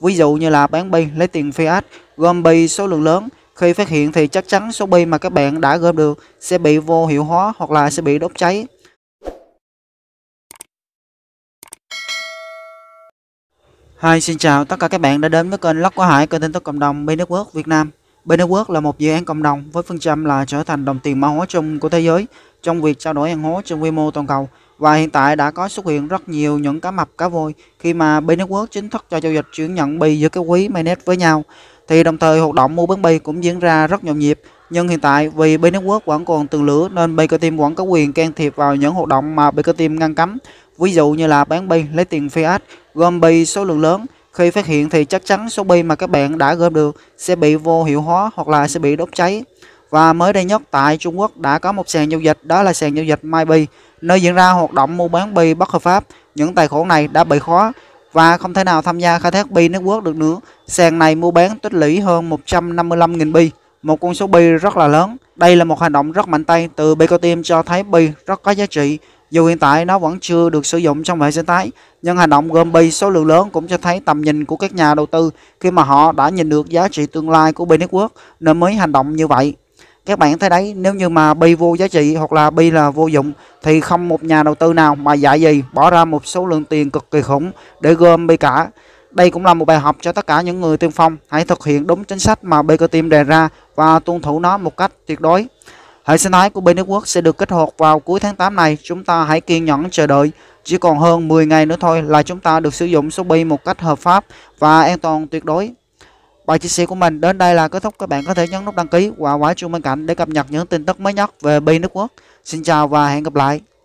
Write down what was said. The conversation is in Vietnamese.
Ví dụ như là bán bi lấy tiền fiat, gom bi số lượng lớn. Khi phát hiện thì chắc chắn số bi mà các bạn đã gom được sẽ bị vô hiệu hóa hoặc là sẽ bị đốt cháy. Hi, xin chào tất cả các bạn đã đến với kênh Lóc Quá Hải, kênh tin tức cộng đồng Bi Việt Nam. Bi là một dự án cộng đồng với phương châm là trở thành đồng tiền mã hóa chung của thế giới trong việc trao đổi hàng hóa trên quy mô toàn cầu và hiện tại đã có xuất hiện rất nhiều những cá mập cá voi khi mà B Network chính thức cho giao dịch chuyển nhận bì giữa các quý mainnet với nhau. Thì đồng thời hoạt động mua bán bì cũng diễn ra rất nhộn nhịp. Nhưng hiện tại vì B Network vẫn còn tường lửa nên Baker Team vẫn có quyền can thiệp vào những hoạt động mà Baker Team ngăn cấm. Ví dụ như là bán bì lấy tiền fiat, gom bì số lượng lớn. Khi phát hiện thì chắc chắn số bì mà các bạn đã gom được sẽ bị vô hiệu hóa hoặc là sẽ bị đốt cháy. Và mới đây nhất tại Trung Quốc đã có một sàn giao dịch đó là sàn giao dịch MyBi, nơi diễn ra hoạt động mua bán bi bất hợp pháp. Những tài khoản này đã bị khóa và không thể nào tham gia khai thác bi network được nữa. Sàn này mua bán tích lũy hơn 155.000 bi, một con số bi rất là lớn. Đây là một hành động rất mạnh tay từ bitcoin cho thấy bi rất có giá trị. Dù hiện tại nó vẫn chưa được sử dụng trong hệ sinh thái, nhưng hành động gom bi số lượng lớn cũng cho thấy tầm nhìn của các nhà đầu tư khi mà họ đã nhìn được giá trị tương lai của bi network nên mới hành động như vậy các bạn thấy đấy nếu như mà bi vô giá trị hoặc là bi là vô dụng thì không một nhà đầu tư nào mà dạy gì bỏ ra một số lượng tiền cực kỳ khủng để gom bi cả đây cũng là một bài học cho tất cả những người tiên phong hãy thực hiện đúng chính sách mà BK Team đề ra và tuân thủ nó một cách tuyệt đối hệ sinh thái của nước Network sẽ được kết hợp vào cuối tháng 8 này chúng ta hãy kiên nhẫn chờ đợi chỉ còn hơn 10 ngày nữa thôi là chúng ta được sử dụng số bi một cách hợp pháp và an toàn tuyệt đối bài chia sẻ của mình đến đây là kết thúc các bạn có thể nhấn nút đăng ký và quả chuông bên cạnh để cập nhật những tin tức mới nhất về bi nước quốc xin chào và hẹn gặp lại